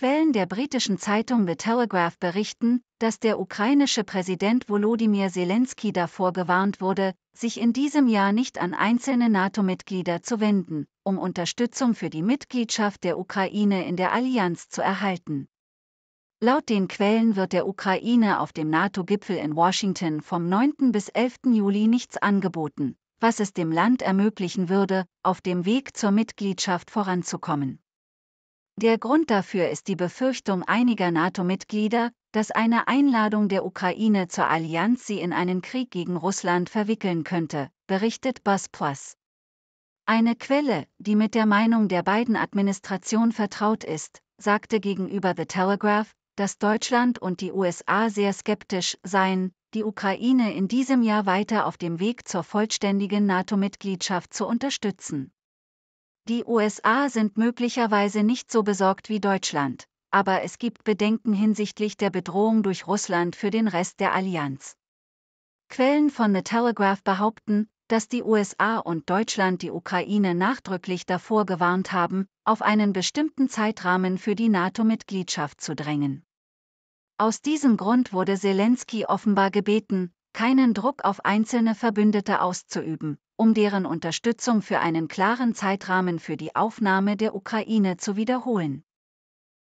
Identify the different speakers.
Speaker 1: Quellen der britischen Zeitung The Telegraph berichten, dass der ukrainische Präsident Volodymyr Zelensky davor gewarnt wurde, sich in diesem Jahr nicht an einzelne NATO-Mitglieder zu wenden, um Unterstützung für die Mitgliedschaft der Ukraine in der Allianz zu erhalten. Laut den Quellen wird der Ukraine auf dem NATO-Gipfel in Washington vom 9. bis 11. Juli nichts angeboten, was es dem Land ermöglichen würde, auf dem Weg zur Mitgliedschaft voranzukommen. Der Grund dafür ist die Befürchtung einiger NATO-Mitglieder, dass eine Einladung der Ukraine zur Allianz sie in einen Krieg gegen Russland verwickeln könnte, berichtet BuzzPlus. Eine Quelle, die mit der Meinung der beiden Administration vertraut ist, sagte gegenüber The Telegraph, dass Deutschland und die USA sehr skeptisch seien, die Ukraine in diesem Jahr weiter auf dem Weg zur vollständigen NATO-Mitgliedschaft zu unterstützen. Die USA sind möglicherweise nicht so besorgt wie Deutschland, aber es gibt Bedenken hinsichtlich der Bedrohung durch Russland für den Rest der Allianz. Quellen von The Telegraph behaupten, dass die USA und Deutschland die Ukraine nachdrücklich davor gewarnt haben, auf einen bestimmten Zeitrahmen für die NATO-Mitgliedschaft zu drängen. Aus diesem Grund wurde Zelensky offenbar gebeten, keinen Druck auf einzelne Verbündete auszuüben, um deren Unterstützung für einen klaren Zeitrahmen für die Aufnahme der Ukraine zu wiederholen.